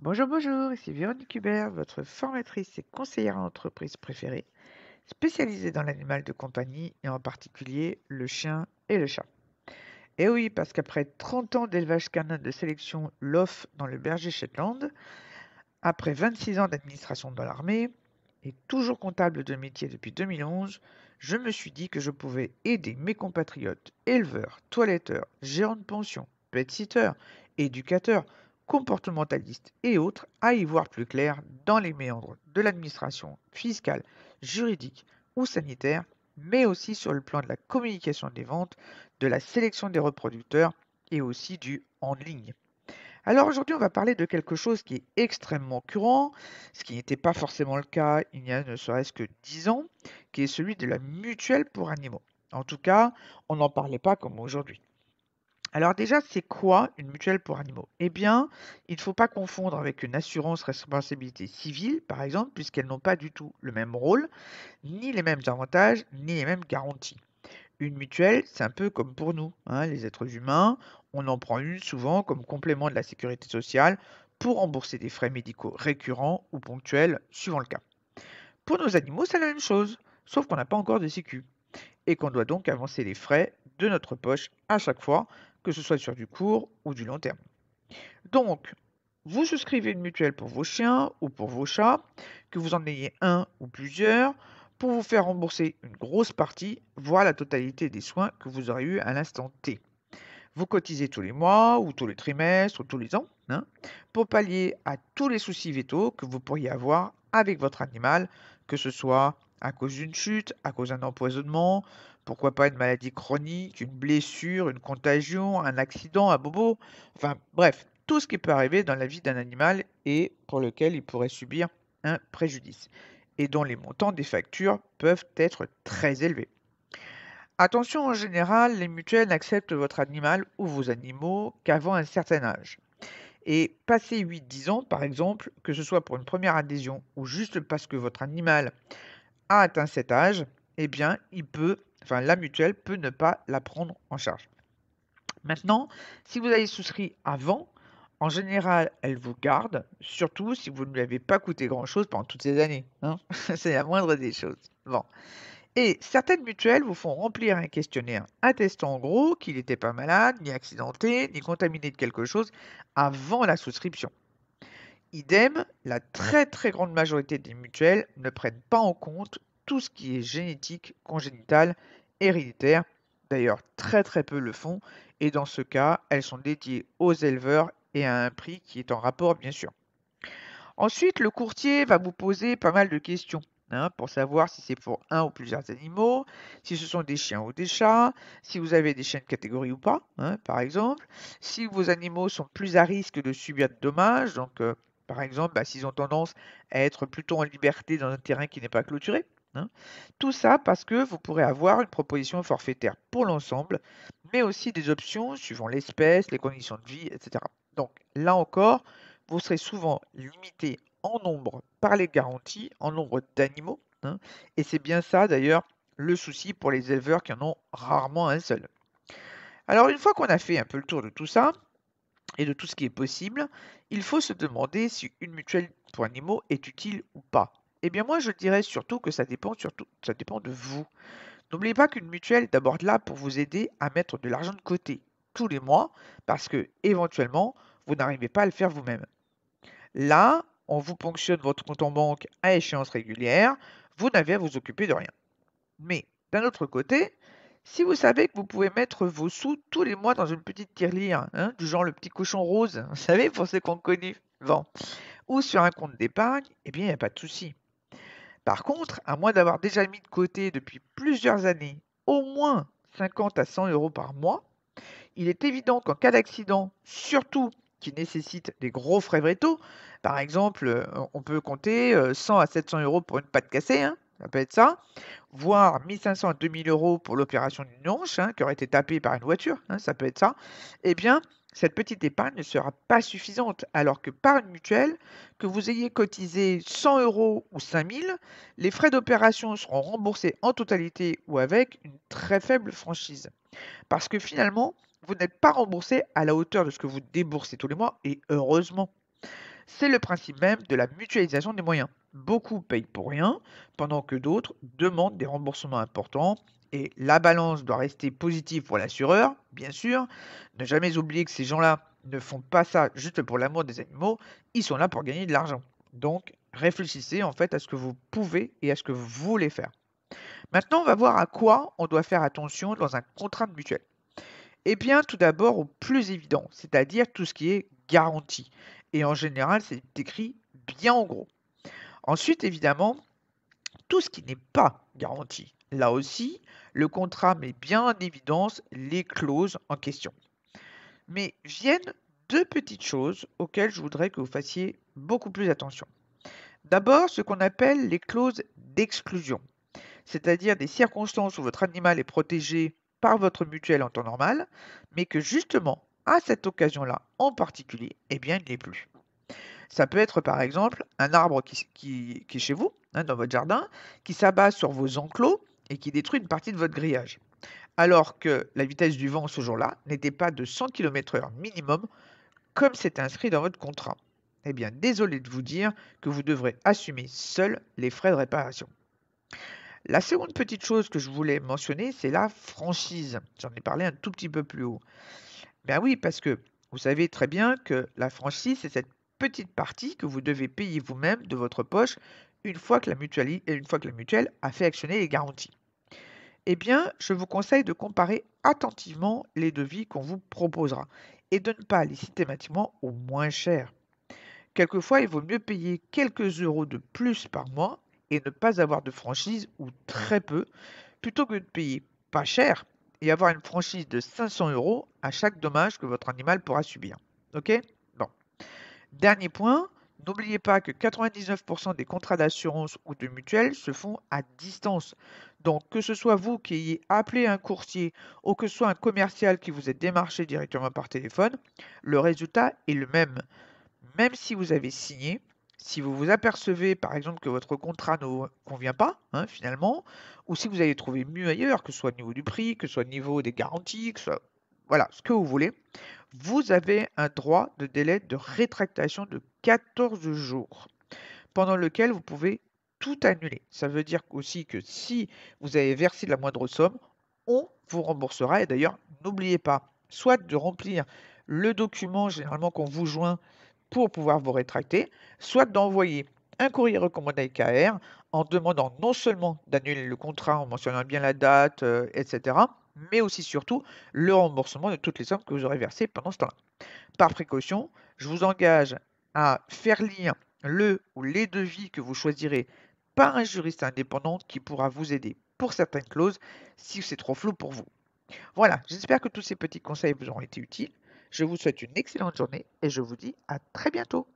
Bonjour, bonjour, ici Véronique Hubert, votre formatrice et conseillère en entreprise préférée, spécialisée dans l'animal de compagnie et en particulier le chien et le chat. Et eh oui, parce qu'après 30 ans d'élevage canin de sélection LOF dans le berger Shetland, après 26 ans d'administration dans l'armée et toujours comptable de métier depuis 2011, je me suis dit que je pouvais aider mes compatriotes éleveurs, toiletteurs, gérants de pension, pet éducateurs, comportementalistes et autres à y voir plus clair dans les méandres de l'administration fiscale, juridique ou sanitaire, mais aussi sur le plan de la communication des ventes, de la sélection des reproducteurs et aussi du en ligne. Alors aujourd'hui, on va parler de quelque chose qui est extrêmement courant, ce qui n'était pas forcément le cas il y a ne serait-ce que 10 ans, qui est celui de la mutuelle pour animaux. En tout cas, on n'en parlait pas comme aujourd'hui. Alors déjà, c'est quoi une mutuelle pour animaux Eh bien, il ne faut pas confondre avec une assurance responsabilité civile, par exemple, puisqu'elles n'ont pas du tout le même rôle, ni les mêmes avantages, ni les mêmes garanties. Une mutuelle, c'est un peu comme pour nous, hein, les êtres humains, on en prend une souvent comme complément de la sécurité sociale pour rembourser des frais médicaux récurrents ou ponctuels, suivant le cas. Pour nos animaux, c'est la même chose, sauf qu'on n'a pas encore de sécu, et qu'on doit donc avancer les frais de notre poche à chaque fois que ce soit sur du court ou du long terme. Donc, vous souscrivez une mutuelle pour vos chiens ou pour vos chats, que vous en ayez un ou plusieurs, pour vous faire rembourser une grosse partie, voire la totalité des soins que vous aurez eus à l'instant T. Vous cotisez tous les mois ou tous les trimestres ou tous les ans hein, pour pallier à tous les soucis vétaux que vous pourriez avoir avec votre animal, que ce soit à cause d'une chute, à cause d'un empoisonnement, pourquoi pas une maladie chronique, une blessure, une contagion, un accident, un bobo, enfin bref, tout ce qui peut arriver dans la vie d'un animal et pour lequel il pourrait subir un préjudice, et dont les montants des factures peuvent être très élevés. Attention, en général, les mutuelles n'acceptent votre animal ou vos animaux qu'avant un certain âge. Et passé 8-10 ans, par exemple, que ce soit pour une première adhésion ou juste parce que votre animal a atteint cet âge, eh bien, il peut, enfin, la mutuelle peut ne pas la prendre en charge. Maintenant, si vous avez souscrit avant, en général, elle vous garde, surtout si vous ne lui avez pas coûté grand-chose pendant toutes ces années. Hein. C'est la moindre des choses. Bon. Et certaines mutuelles vous font remplir un questionnaire attestant en gros qu'il n'était pas malade, ni accidenté, ni contaminé de quelque chose avant la souscription. Idem, la très très grande majorité des mutuelles ne prennent pas en compte tout ce qui est génétique, congénital, héréditaire. D'ailleurs, très très peu le font, et dans ce cas, elles sont dédiées aux éleveurs et à un prix qui est en rapport, bien sûr. Ensuite, le courtier va vous poser pas mal de questions. Hein, pour savoir si c'est pour un ou plusieurs animaux, si ce sont des chiens ou des chats, si vous avez des chiens de catégorie ou pas, hein, par exemple, si vos animaux sont plus à risque de subir de dommages, donc euh, par exemple bah, s'ils ont tendance à être plutôt en liberté dans un terrain qui n'est pas clôturé. Hein. Tout ça parce que vous pourrez avoir une proposition forfaitaire pour l'ensemble, mais aussi des options suivant l'espèce, les conditions de vie, etc. Donc là encore, vous serez souvent limité en nombre par les garanties, en nombre d'animaux. Hein. et c'est bien ça d'ailleurs le souci pour les éleveurs qui en ont rarement un seul. Alors une fois qu'on a fait un peu le tour de tout ça, et de tout ce qui est possible, il faut se demander si une mutuelle pour animaux est utile ou pas. Eh bien moi je dirais surtout que ça dépend, surtout, ça dépend de vous. N'oubliez pas qu'une mutuelle est d'abord là pour vous aider à mettre de l'argent de côté tous les mois parce que éventuellement vous n'arrivez pas à le faire vous-même. Là, on vous ponctionne votre compte en banque à échéance régulière, vous n'avez à vous occuper de rien. Mais d'un autre côté, si vous savez que vous pouvez mettre vos sous tous les mois dans une petite tirelire, hein, du genre le petit cochon rose, vous savez, pour ceux qu'on connaît, ou sur un compte d'épargne, eh bien, il n'y a pas de souci. Par contre, à moins d'avoir déjà mis de côté depuis plusieurs années au moins 50 à 100 euros par mois, il est évident qu'en cas d'accident, surtout qui nécessitent des gros frais vétos. Par exemple, euh, on peut compter 100 euh, à 700 euros pour une patte cassée, hein, ça peut être ça, voire 1500 à 2000 euros pour l'opération d'une hanche hein, qui aurait été tapée par une voiture, hein, ça peut être ça. Eh bien, cette petite épargne ne sera pas suffisante, alors que par une mutuelle, que vous ayez cotisé 100 euros ou 5000, les frais d'opération seront remboursés en totalité ou avec une très faible franchise. Parce que finalement, vous n'êtes pas remboursé à la hauteur de ce que vous déboursez tous les mois, et heureusement. C'est le principe même de la mutualisation des moyens. Beaucoup payent pour rien, pendant que d'autres demandent des remboursements importants, et la balance doit rester positive pour l'assureur, bien sûr. Ne jamais oublier que ces gens-là ne font pas ça juste pour l'amour des animaux, ils sont là pour gagner de l'argent. Donc réfléchissez en fait à ce que vous pouvez et à ce que vous voulez faire. Maintenant, on va voir à quoi on doit faire attention dans un contrat de mutuelle. Eh bien, tout d'abord au plus évident, c'est-à-dire tout ce qui est garanti. Et en général, c'est écrit bien en gros. Ensuite, évidemment, tout ce qui n'est pas garanti. Là aussi, le contrat met bien en évidence les clauses en question. Mais viennent deux petites choses auxquelles je voudrais que vous fassiez beaucoup plus attention. D'abord, ce qu'on appelle les clauses d'exclusion c'est-à-dire des circonstances où votre animal est protégé par votre mutuelle en temps normal, mais que justement, à cette occasion-là en particulier, eh bien, il n'est plus. Ça peut être par exemple un arbre qui, est chez vous, hein, dans votre jardin, qui s'abat sur vos enclos et qui détruit une partie de votre grillage. Alors que la vitesse du vent ce jour-là n'était pas de 100 km/h minimum, comme c'est inscrit dans votre contrat. Eh bien, désolé de vous dire que vous devrez assumer seul les frais de réparation. La seconde petite chose que je voulais mentionner, c'est la franchise. J'en ai parlé un tout petit peu plus haut. Ben oui, parce que vous savez très bien que la franchise, c'est cette petite partie que vous devez payer vous-même de votre poche une fois, que la mutuelle, une fois que la mutuelle a fait actionner les garanties. Eh bien, je vous conseille de comparer attentivement les devis qu'on vous proposera et de ne pas aller systématiquement au moins cher. Quelquefois, il vaut mieux payer quelques euros de plus par mois et ne pas avoir de franchise ou très peu, plutôt que de payer pas cher et avoir une franchise de 500 euros à chaque dommage que votre animal pourra subir. Ok Bon. Dernier point, n'oubliez pas que 99% des contrats d'assurance ou de mutuelle se font à distance. Donc que ce soit vous qui ayez appelé un courtier ou que ce soit un commercial qui vous ait démarché directement par téléphone, le résultat est le même. Même si vous avez signé, si vous vous apercevez, par exemple, que votre contrat ne vous convient pas, hein, finalement, ou si vous avez trouvé mieux ailleurs, que ce soit au niveau du prix, que ce soit au niveau des garanties, que ce soit, voilà, ce que vous voulez, vous avez un droit de délai de rétractation de 14 jours, pendant lequel vous pouvez tout annuler. Ça veut dire aussi que si vous avez versé la moindre somme, on vous remboursera. Et d'ailleurs, n'oubliez pas, soit de remplir le document généralement qu'on vous joint pour pouvoir vous rétracter, soit d'envoyer un courrier recommandé IKR en demandant non seulement d'annuler le contrat en mentionnant bien la date, euh, etc., mais aussi surtout le remboursement de toutes les sommes que vous aurez versées pendant ce temps-là. Par précaution, je vous engage à faire lire le ou les devis que vous choisirez par un juriste indépendant qui pourra vous aider pour certaines clauses si c'est trop flou pour vous. Voilà, j'espère que tous ces petits conseils vous auront été utiles. Je vous souhaite une excellente journée et je vous dis à très bientôt.